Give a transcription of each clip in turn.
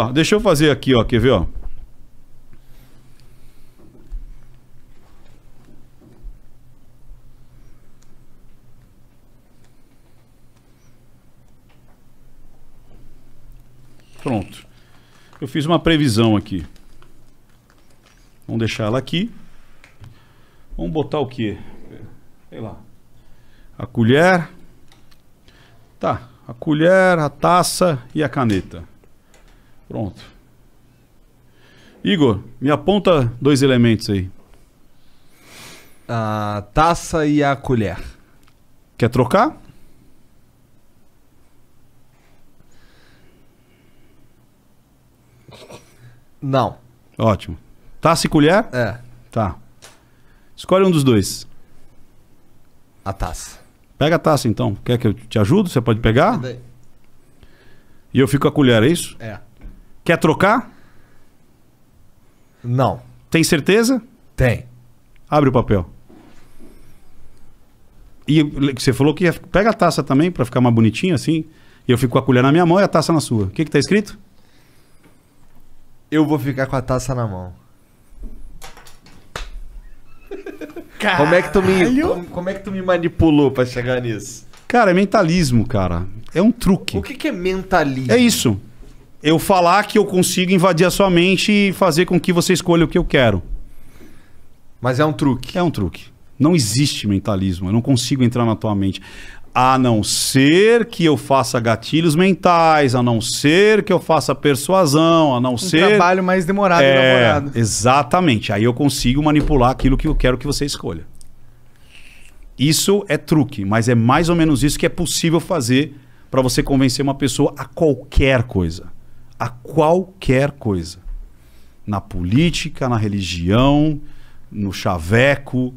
Ó, deixa eu fazer aqui, ó, quer ver, ó? Pronto. Eu fiz uma previsão aqui. Vamos deixar ela aqui. Vamos botar o quê? Sei lá. A colher. Tá. A colher, a taça e a caneta. Pronto. Igor, me aponta dois elementos aí. A taça e a colher. Quer trocar? Não. Ótimo. Taça e colher? É. Tá. Escolhe um dos dois. A taça. Pega a taça então. Quer que eu te ajude? Você pode pegar? E eu fico com a colher, é isso? É. Quer trocar? Não. Tem certeza? Tem. Abre o papel. E você falou que ia, pega a taça também para ficar mais bonitinha assim. E eu fico com a colher na minha mão e a taça na sua. O que que tá escrito? Eu vou ficar com a taça na mão. Caralho. Como é que tu me como, como, é que tu me manipulou para chegar nisso? Cara, é mentalismo, cara. É um truque. O que, que é mentalismo? É isso eu falar que eu consigo invadir a sua mente e fazer com que você escolha o que eu quero. Mas é um truque. É um truque. Não existe mentalismo. Eu não consigo entrar na tua mente. A não ser que eu faça gatilhos mentais, a não ser que eu faça persuasão, a não um ser. Um trabalho mais demorado é, Exatamente. Aí eu consigo manipular aquilo que eu quero que você escolha. Isso é truque, mas é mais ou menos isso que é possível fazer para você convencer uma pessoa a qualquer coisa a qualquer coisa. Na política, na religião, no chaveco,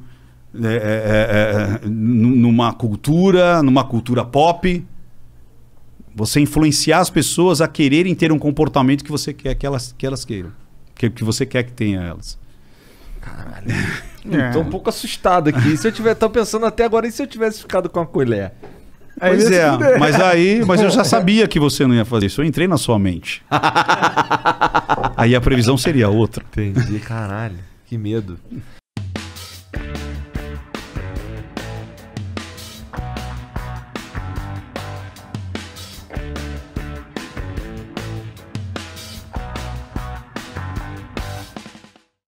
é, é, é, é numa cultura, numa cultura pop. Você influenciar as pessoas a quererem ter um comportamento que você quer que elas, que elas queiram. Que, que você quer que tenha elas. Caralho. Estou é. um pouco assustado aqui. Se eu tiver, tô pensando até agora, e se eu tivesse ficado com a colher? É pois é. é, mas aí, mas eu já sabia que você não ia fazer isso. Eu entrei na sua mente. aí a previsão seria outra. Entendi, caralho. Que medo.